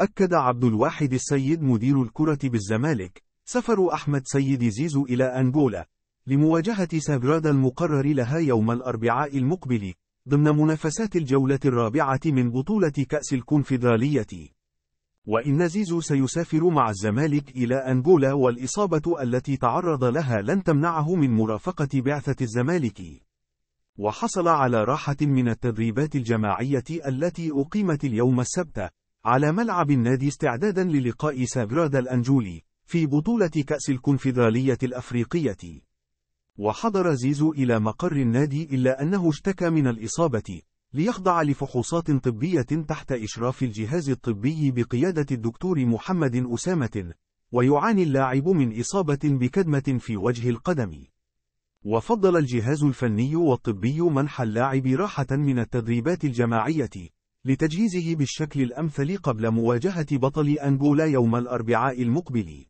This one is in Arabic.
أكد عبد الواحد السيد مدير الكرة بالزمالك سفر أحمد سيد زيزو إلى أنغولا لمواجهة سابرادا المقرر لها يوم الأربعاء المقبل ضمن منافسات الجولة الرابعة من بطولة كأس الكونفدرالية وإن زيزو سيسافر مع الزمالك إلى أنغولا والإصابة التي تعرض لها لن تمنعه من مرافقة بعثة الزمالك وحصل على راحة من التدريبات الجماعية التي أقيمت اليوم السبت على ملعب النادي استعدادا للقاء سابرادا الأنجولي في بطولة كأس الكونفدرالية الأفريقية. وحضر زيزو إلى مقر النادي إلا أنه اشتكى من الإصابة، ليخضع لفحوصات طبية تحت إشراف الجهاز الطبي بقيادة الدكتور محمد أسامة، ويعاني اللاعب من إصابة بكدمة في وجه القدم. وفضل الجهاز الفني والطبي منح اللاعب راحة من التدريبات الجماعية، لتجهيزه بالشكل الأمثل قبل مواجهة بطل أنغولا يوم الأربعاء المقبل